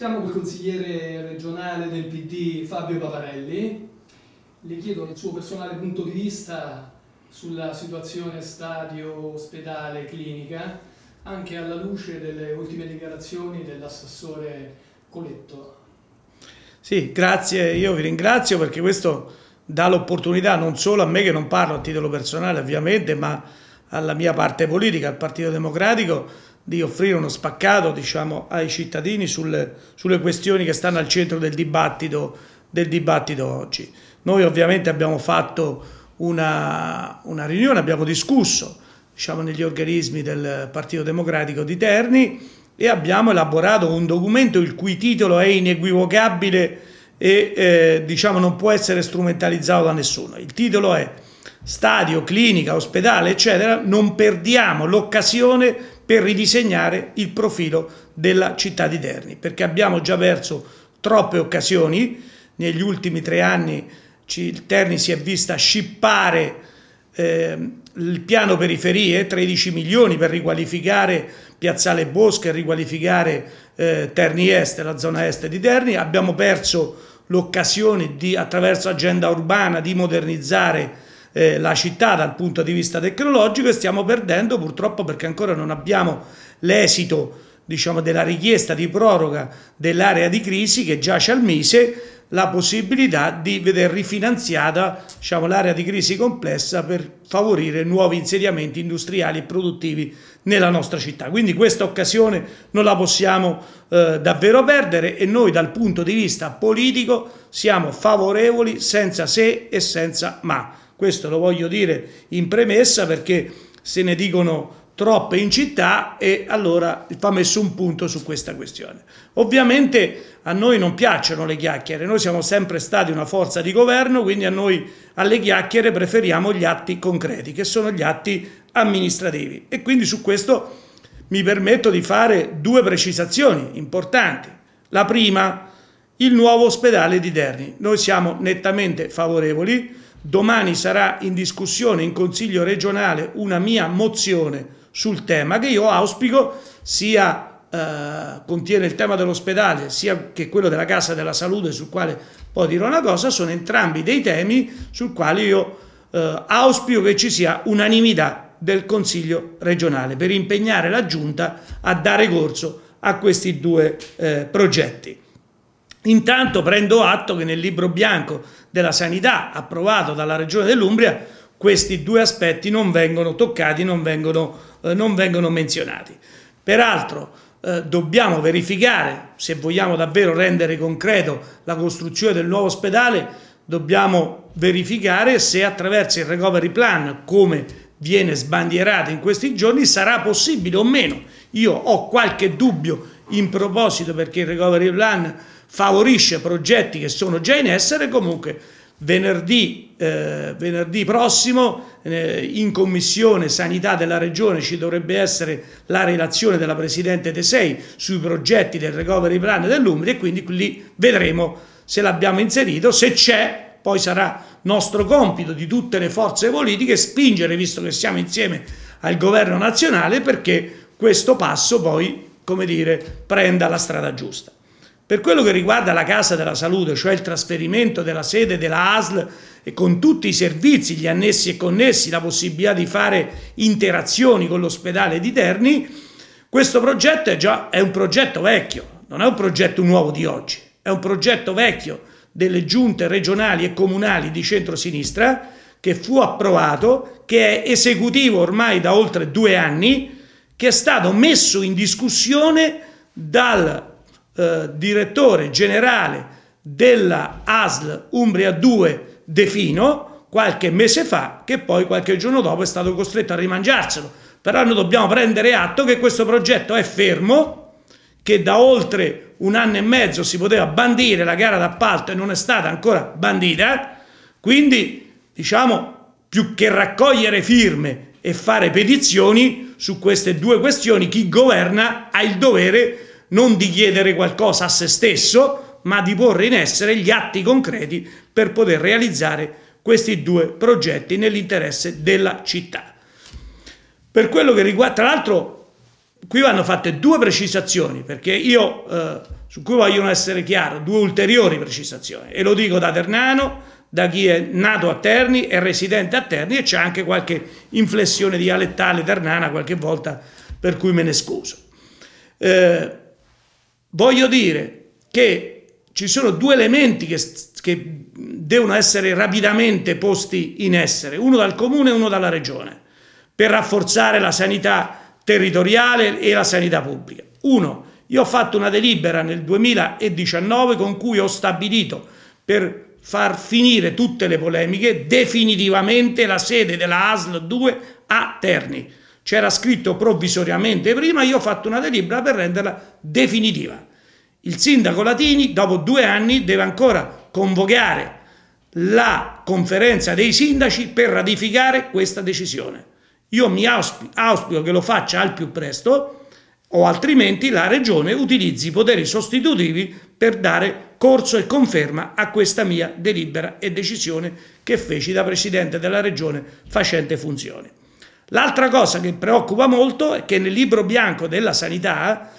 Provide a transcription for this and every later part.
Siamo col consigliere regionale del PD Fabio Paparelli. Le chiedo il suo personale punto di vista sulla situazione stadio, ospedale, clinica, anche alla luce delle ultime dichiarazioni dell'assessore Coletto. Sì, grazie, io vi ringrazio perché questo dà l'opportunità non solo a me che non parlo a titolo personale ovviamente, ma alla mia parte politica, al Partito Democratico, di offrire uno spaccato diciamo, ai cittadini sul, sulle questioni che stanno al centro del dibattito, del dibattito oggi. Noi ovviamente abbiamo fatto una, una riunione, abbiamo discusso diciamo, negli organismi del Partito Democratico di Terni e abbiamo elaborato un documento il cui titolo è inequivocabile e eh, diciamo, non può essere strumentalizzato da nessuno. Il titolo è Stadio, clinica, ospedale, eccetera, non perdiamo l'occasione per ridisegnare il profilo della città di Terni, perché abbiamo già perso troppe occasioni, negli ultimi tre anni il Terni si è vista scippare eh, il piano periferie, 13 milioni per riqualificare Piazzale Bosca e riqualificare eh, Terni Est, la zona est di Terni, abbiamo perso l'occasione attraverso agenda urbana di modernizzare eh, la città dal punto di vista tecnologico e stiamo perdendo purtroppo perché ancora non abbiamo l'esito diciamo, della richiesta di proroga dell'area di crisi che giace al mese la possibilità di vedere rifinanziata diciamo, l'area di crisi complessa per favorire nuovi insediamenti industriali e produttivi nella nostra città. Quindi questa occasione non la possiamo eh, davvero perdere e noi dal punto di vista politico siamo favorevoli senza se e senza ma. Questo lo voglio dire in premessa perché se ne dicono troppe in città e allora va messo un punto su questa questione. Ovviamente a noi non piacciono le chiacchiere, noi siamo sempre stati una forza di governo, quindi a noi alle chiacchiere preferiamo gli atti concreti, che sono gli atti amministrativi. E quindi su questo mi permetto di fare due precisazioni importanti. La prima, il nuovo ospedale di Terni. Noi siamo nettamente favorevoli, Domani sarà in discussione in Consiglio regionale una mia mozione sul tema che io auspico sia eh, contiene il tema dell'ospedale sia che quello della Casa della Salute sul quale poi dirò una cosa, sono entrambi dei temi sul quale io eh, auspico che ci sia unanimità del Consiglio regionale per impegnare la Giunta a dare corso a questi due eh, progetti. Intanto prendo atto che nel libro bianco della sanità approvato dalla Regione dell'Umbria questi due aspetti non vengono toccati, non vengono, eh, non vengono menzionati. Peraltro eh, dobbiamo verificare, se vogliamo davvero rendere concreto la costruzione del nuovo ospedale, dobbiamo verificare se attraverso il recovery plan, come viene sbandierato in questi giorni, sarà possibile o meno. Io ho qualche dubbio in proposito perché il recovery plan favorisce progetti che sono già in essere comunque venerdì, eh, venerdì prossimo eh, in commissione sanità della regione ci dovrebbe essere la relazione della Presidente De Sei sui progetti del recovery plan dell'Umbria e quindi lì vedremo se l'abbiamo inserito, se c'è poi sarà nostro compito di tutte le forze politiche spingere, visto che siamo insieme al governo nazionale, perché questo passo poi, come dire, prenda la strada giusta. Per quello che riguarda la Casa della Salute, cioè il trasferimento della sede della ASL e con tutti i servizi, gli annessi e connessi, la possibilità di fare interazioni con l'ospedale di Terni, questo progetto è già è un progetto vecchio, non è un progetto nuovo di oggi, è un progetto vecchio delle giunte regionali e comunali di centrosinistra che fu approvato, che è esecutivo ormai da oltre due anni, che è stato messo in discussione dal eh, direttore generale della ASL Umbria 2 Defino qualche mese fa, che poi qualche giorno dopo è stato costretto a rimangiarselo. Però noi dobbiamo prendere atto che questo progetto è fermo, che da oltre un anno e mezzo si poteva bandire la gara d'appalto e non è stata ancora bandita, quindi diciamo più che raccogliere firme e fare petizioni su queste due questioni, chi governa ha il dovere di non di chiedere qualcosa a se stesso, ma di porre in essere gli atti concreti per poter realizzare questi due progetti nell'interesse della città. Per quello che riguarda, tra l'altro, qui vanno fatte due precisazioni, perché io, eh, su cui vogliono essere chiaro, due ulteriori precisazioni, e lo dico da Ternano, da chi è nato a Terni, è residente a Terni e c'è anche qualche inflessione dialettale ternana qualche volta, per cui me ne scuso. Eh, Voglio dire che ci sono due elementi che, che devono essere rapidamente posti in essere, uno dal comune e uno dalla regione, per rafforzare la sanità territoriale e la sanità pubblica. Uno, io ho fatto una delibera nel 2019 con cui ho stabilito per far finire tutte le polemiche definitivamente la sede della ASL 2 a Terni. C'era scritto provvisoriamente prima, io ho fatto una delibera per renderla definitiva. Il sindaco Latini, dopo due anni, deve ancora convocare la conferenza dei sindaci per ratificare questa decisione. Io mi auspico, auspico che lo faccia al più presto o altrimenti la Regione utilizzi i poteri sostitutivi per dare corso e conferma a questa mia delibera e decisione che feci da Presidente della Regione facente funzione. L'altra cosa che preoccupa molto è che nel libro bianco della sanità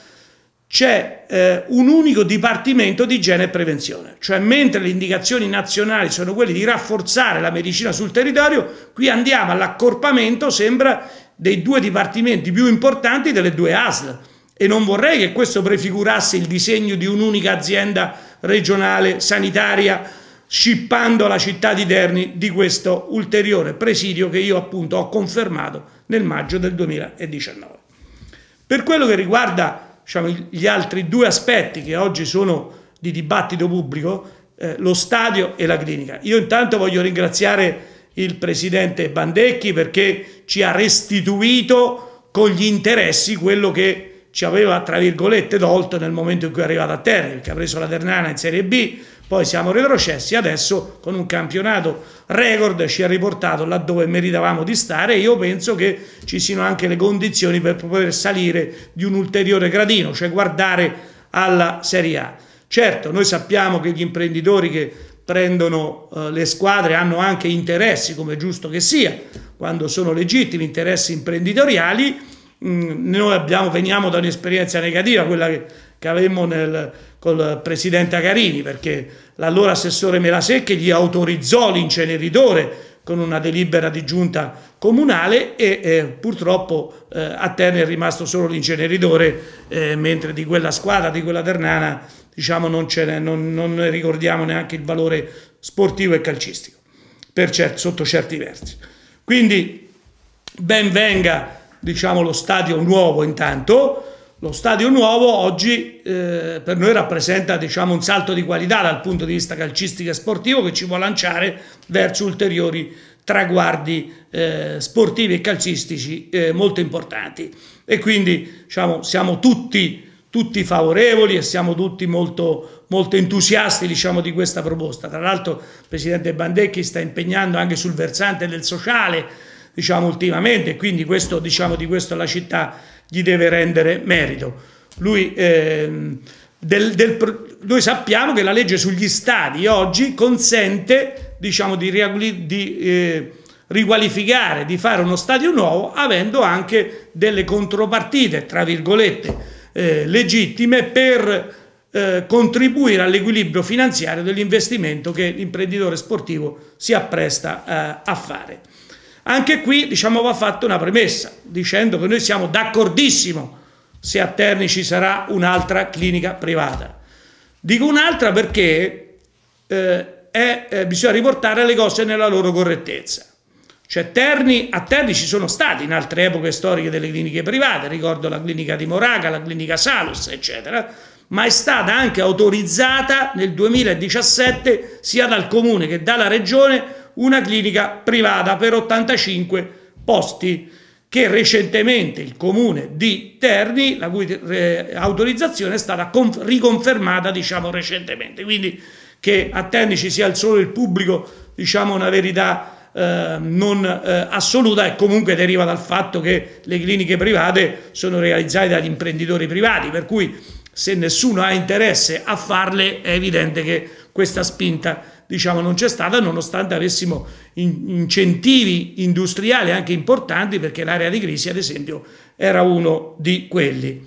c'è eh, un unico dipartimento di igiene e prevenzione, cioè mentre le indicazioni nazionali sono quelle di rafforzare la medicina sul territorio, qui andiamo all'accorpamento, sembra, dei due dipartimenti più importanti delle due ASL e non vorrei che questo prefigurasse il disegno di un'unica azienda regionale sanitaria scippando la città di Terni di questo ulteriore presidio che io appunto ho confermato nel maggio del 2019. Per quello che riguarda diciamo, gli altri due aspetti che oggi sono di dibattito pubblico, eh, lo stadio e la clinica, io intanto voglio ringraziare il presidente Bandecchi perché ci ha restituito con gli interessi quello che ci aveva tra virgolette tolto nel momento in cui è arrivato a Terni, perché ha preso la Ternana in Serie B, poi siamo retrocessi, adesso con un campionato record ci ha riportato laddove meritavamo di stare e io penso che ci siano anche le condizioni per poter salire di un ulteriore gradino, cioè guardare alla Serie A. Certo, noi sappiamo che gli imprenditori che prendono eh, le squadre hanno anche interessi, come è giusto che sia, quando sono legittimi interessi imprenditoriali, mh, mm, noi abbiamo, veniamo da un'esperienza negativa, quella che, che avevamo nel col presidente Agarini perché l'allora assessore Melasecchi gli autorizzò l'inceneritore con una delibera di giunta comunale e eh, purtroppo eh, a Terni è rimasto solo l'inceneritore eh, mentre di quella squadra, di quella Ternana diciamo non, ne, non, non ricordiamo neanche il valore sportivo e calcistico certi, sotto certi versi quindi ben venga diciamo lo stadio nuovo intanto lo stadio nuovo oggi eh, per noi rappresenta diciamo, un salto di qualità dal punto di vista calcistico e sportivo che ci può lanciare verso ulteriori traguardi eh, sportivi e calcistici eh, molto importanti. E quindi diciamo, siamo tutti, tutti, favorevoli e siamo tutti molto, molto entusiasti diciamo, di questa proposta. Tra l'altro il Presidente Bandecchi sta impegnando anche sul versante del sociale diciamo, ultimamente, quindi questo, diciamo, di questo la città gli deve rendere merito. Lui, eh, del, del, noi sappiamo che la legge sugli stadi oggi consente diciamo, di, di eh, riqualificare, di fare uno stadio nuovo avendo anche delle contropartite, tra virgolette, eh, legittime per eh, contribuire all'equilibrio finanziario dell'investimento che l'imprenditore sportivo si appresta eh, a fare. Anche qui diciamo, va fatta una premessa dicendo che noi siamo d'accordissimo se a Terni ci sarà un'altra clinica privata. Dico un'altra perché eh, è, eh, bisogna riportare le cose nella loro correttezza. Cioè Terni, a Terni ci sono state in altre epoche storiche delle cliniche private, ricordo la clinica di Moraga, la clinica Salus, eccetera, ma è stata anche autorizzata nel 2017 sia dal comune che dalla regione una clinica privata per 85 posti che recentemente il comune di Terni, la cui eh, autorizzazione è stata riconfermata diciamo recentemente, quindi che a Terni ci sia solo il pubblico diciamo una verità eh, non eh, assoluta e comunque deriva dal fatto che le cliniche private sono realizzate dagli imprenditori privati, per cui se nessuno ha interesse a farle è evidente che questa spinta diciamo, non c'è stata nonostante avessimo in incentivi industriali anche importanti perché l'area di crisi ad esempio era uno di quelli.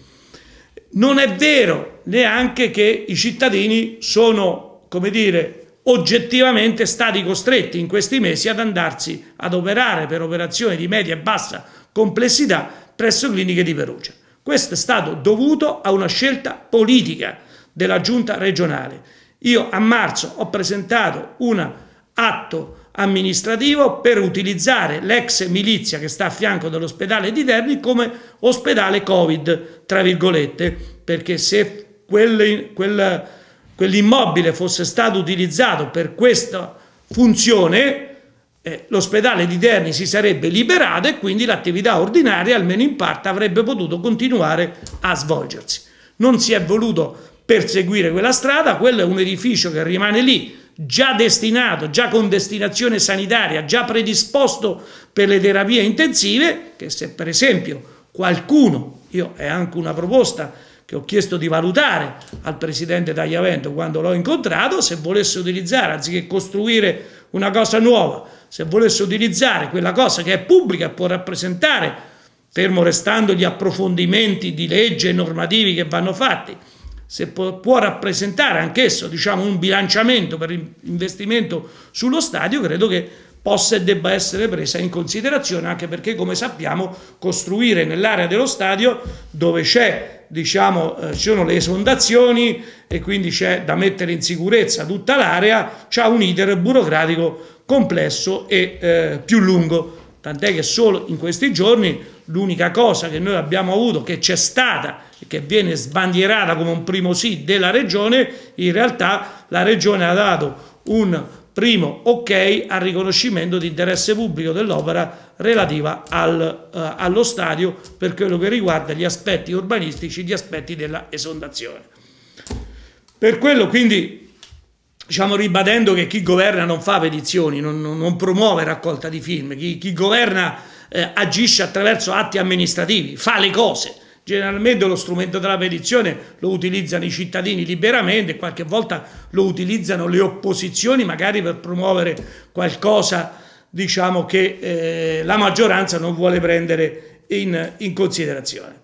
Non è vero neanche che i cittadini sono, come dire, oggettivamente stati costretti in questi mesi ad andarsi ad operare per operazioni di media e bassa complessità presso cliniche di Perugia. Questo è stato dovuto a una scelta politica della giunta regionale io a marzo ho presentato un atto amministrativo per utilizzare l'ex milizia che sta a fianco dell'ospedale di Terni come ospedale Covid, tra virgolette, perché se quel, quel, quell'immobile fosse stato utilizzato per questa funzione, eh, l'ospedale di Terni si sarebbe liberato e quindi l'attività ordinaria, almeno in parte, avrebbe potuto continuare a svolgersi. Non si è voluto per seguire quella strada, quello è un edificio che rimane lì, già destinato, già con destinazione sanitaria, già predisposto per le terapie intensive, che se per esempio qualcuno, io è anche una proposta che ho chiesto di valutare al presidente Tagliavento quando l'ho incontrato, se volesse utilizzare, anziché costruire una cosa nuova, se volesse utilizzare quella cosa che è pubblica e può rappresentare, fermo restando gli approfondimenti di legge e normativi che vanno fatti, se può, può rappresentare anch'esso diciamo, un bilanciamento per investimento sullo stadio, credo che possa e debba essere presa in considerazione anche perché come sappiamo costruire nell'area dello stadio dove c'è diciamo eh, ci sono le esondazioni e quindi c'è da mettere in sicurezza tutta l'area c'ha un iter burocratico complesso e eh, più lungo tant'è che solo in questi giorni l'unica cosa che noi abbiamo avuto che c'è stata che viene sbandierata come un primo sì della regione, in realtà la regione ha dato un primo ok al riconoscimento di interesse pubblico dell'opera relativa al, eh, allo stadio per quello che riguarda gli aspetti urbanistici, gli aspetti della esondazione. Per quello quindi diciamo ribadendo che chi governa non fa petizioni, non, non promuove raccolta di firme, chi, chi governa eh, agisce attraverso atti amministrativi, fa le cose Generalmente lo strumento della petizione lo utilizzano i cittadini liberamente, qualche volta lo utilizzano le opposizioni magari per promuovere qualcosa diciamo, che eh, la maggioranza non vuole prendere in, in considerazione.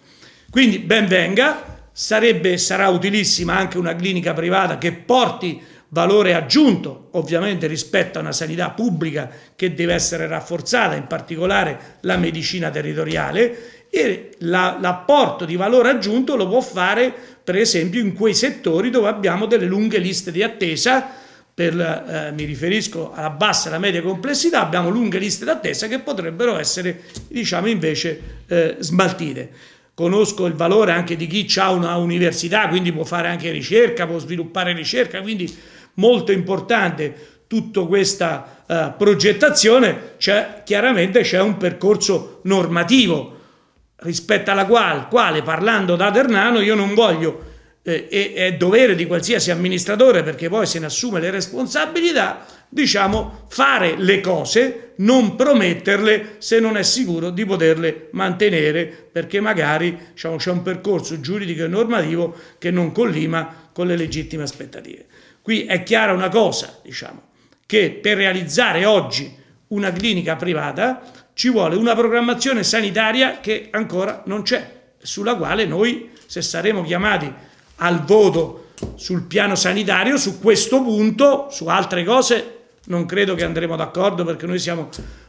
Quindi ben venga, sarebbe, sarà utilissima anche una clinica privata che porti valore aggiunto ovviamente rispetto a una sanità pubblica che deve essere rafforzata, in particolare la medicina territoriale e l'apporto di valore aggiunto lo può fare per esempio in quei settori dove abbiamo delle lunghe liste di attesa per, eh, mi riferisco alla bassa e alla media complessità, abbiamo lunghe liste di attesa che potrebbero essere, diciamo, invece eh, smaltite. Conosco il valore anche di chi ha una università, quindi può fare anche ricerca, può sviluppare ricerca, quindi molto importante tutta questa eh, progettazione, c'è, chiaramente c'è un percorso normativo rispetto alla quale, quale parlando da Ternano io non voglio eh, e è dovere di qualsiasi amministratore perché poi se ne assume le responsabilità diciamo fare le cose non prometterle se non è sicuro di poterle mantenere perché magari diciamo, c'è un percorso giuridico e normativo che non collima con le legittime aspettative qui è chiara una cosa diciamo che per realizzare oggi una clinica privata ci vuole una programmazione sanitaria che ancora non c'è, sulla quale noi, se saremo chiamati al voto sul piano sanitario, su questo punto, su altre cose, non credo che andremo d'accordo perché noi siamo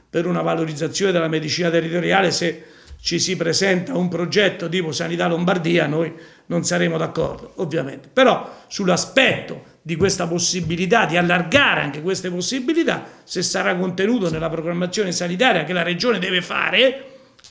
per una valorizzazione della medicina territoriale, se ci si presenta un progetto tipo Sanità Lombardia, noi non saremo d'accordo, ovviamente. Però sull'aspetto di questa possibilità, di allargare anche queste possibilità, se sarà contenuto nella programmazione sanitaria che la Regione deve fare,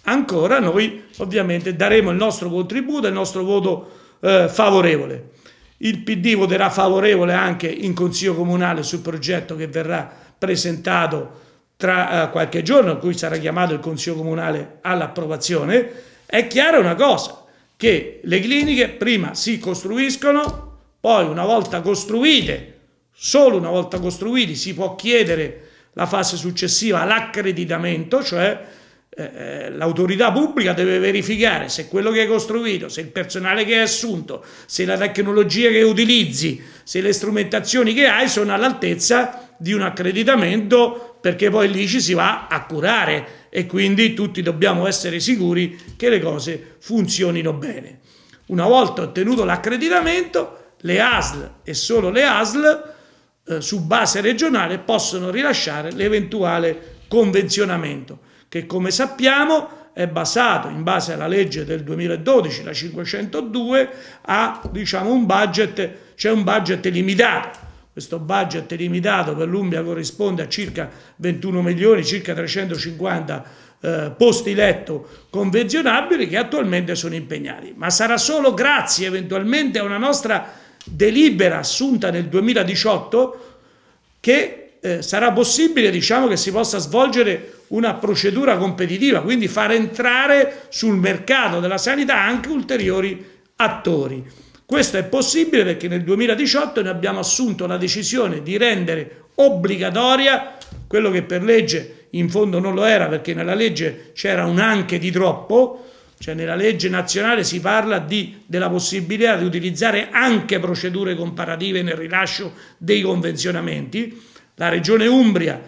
ancora noi ovviamente daremo il nostro contributo, e il nostro voto eh, favorevole. Il PD voterà favorevole anche in Consiglio Comunale sul progetto che verrà presentato tra eh, qualche giorno, a cui sarà chiamato il Consiglio Comunale all'approvazione. È chiara una cosa, che le cliniche prima si costruiscono poi una volta costruite, solo una volta costruiti, si può chiedere la fase successiva, l'accreditamento, cioè eh, eh, l'autorità pubblica deve verificare se quello che hai costruito, se il personale che hai assunto, se la tecnologia che utilizzi, se le strumentazioni che hai sono all'altezza di un accreditamento perché poi lì ci si va a curare e quindi tutti dobbiamo essere sicuri che le cose funzionino bene. Una volta ottenuto l'accreditamento, le ASL e solo le ASL eh, su base regionale possono rilasciare l'eventuale convenzionamento che come sappiamo è basato in base alla legge del 2012, la 502, a diciamo, un budget, c'è cioè un budget limitato. Questo budget limitato per l'Umbria corrisponde a circa 21 milioni, circa 350 eh, posti letto convenzionabili che attualmente sono impegnati. Ma sarà solo grazie eventualmente a una nostra delibera assunta nel 2018 che eh, sarà possibile diciamo, che si possa svolgere una procedura competitiva, quindi far entrare sul mercato della sanità anche ulteriori attori. Questo è possibile perché nel 2018 noi abbiamo assunto la decisione di rendere obbligatoria quello che per legge in fondo non lo era perché nella legge c'era un anche di troppo, cioè nella legge nazionale si parla di, della possibilità di utilizzare anche procedure comparative nel rilascio dei convenzionamenti, la regione Umbria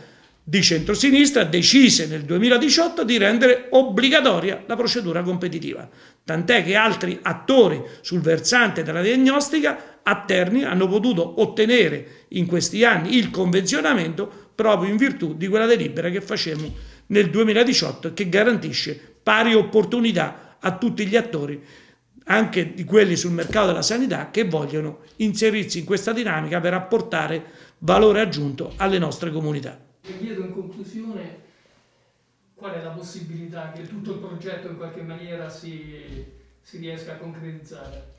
di centrosinistra decise nel 2018 di rendere obbligatoria la procedura competitiva, tant'è che altri attori sul versante della diagnostica a Terni hanno potuto ottenere in questi anni il convenzionamento proprio in virtù di quella delibera che facemmo nel 2018 che garantisce pari opportunità a tutti gli attori, anche di quelli sul mercato della sanità, che vogliono inserirsi in questa dinamica per apportare valore aggiunto alle nostre comunità. E chiedo in conclusione qual è la possibilità che tutto il progetto in qualche maniera si, si riesca a concretizzare?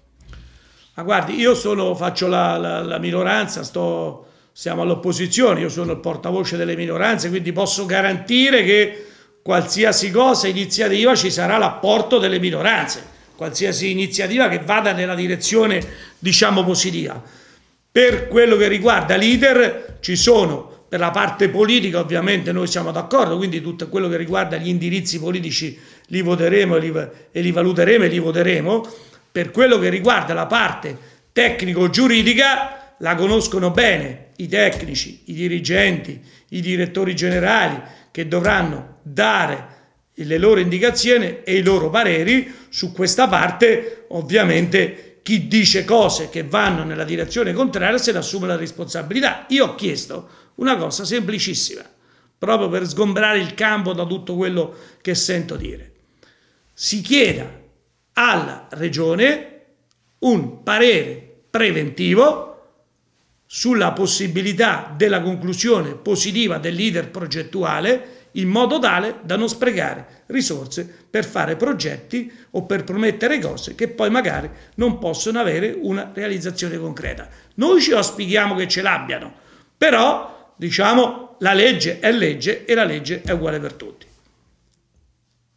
Ma guardi, io sono, faccio la, la, la minoranza, sto, siamo all'opposizione, io sono il portavoce delle minoranze, quindi posso garantire che qualsiasi cosa, iniziativa ci sarà l'apporto delle minoranze, qualsiasi iniziativa che vada nella direzione diciamo positiva. Per quello che riguarda l'iter, ci sono per la parte politica ovviamente noi siamo d'accordo, quindi tutto quello che riguarda gli indirizzi politici li voteremo li, e li valuteremo e li voteremo. Per quello che riguarda la parte tecnico-giuridica la conoscono bene i tecnici, i dirigenti, i direttori generali, che dovranno dare le loro indicazioni e i loro pareri su questa parte ovviamente chi dice cose che vanno nella direzione contraria se ne assume la responsabilità io ho chiesto una cosa semplicissima proprio per sgombrare il campo da tutto quello che sento dire si chieda alla regione un parere preventivo sulla possibilità della conclusione positiva dell'iter progettuale in modo tale da non sprecare risorse per fare progetti o per promettere cose che poi magari non possono avere una realizzazione concreta. Noi ci auspichiamo che ce l'abbiano, però diciamo la legge è legge e la legge è uguale per tutti.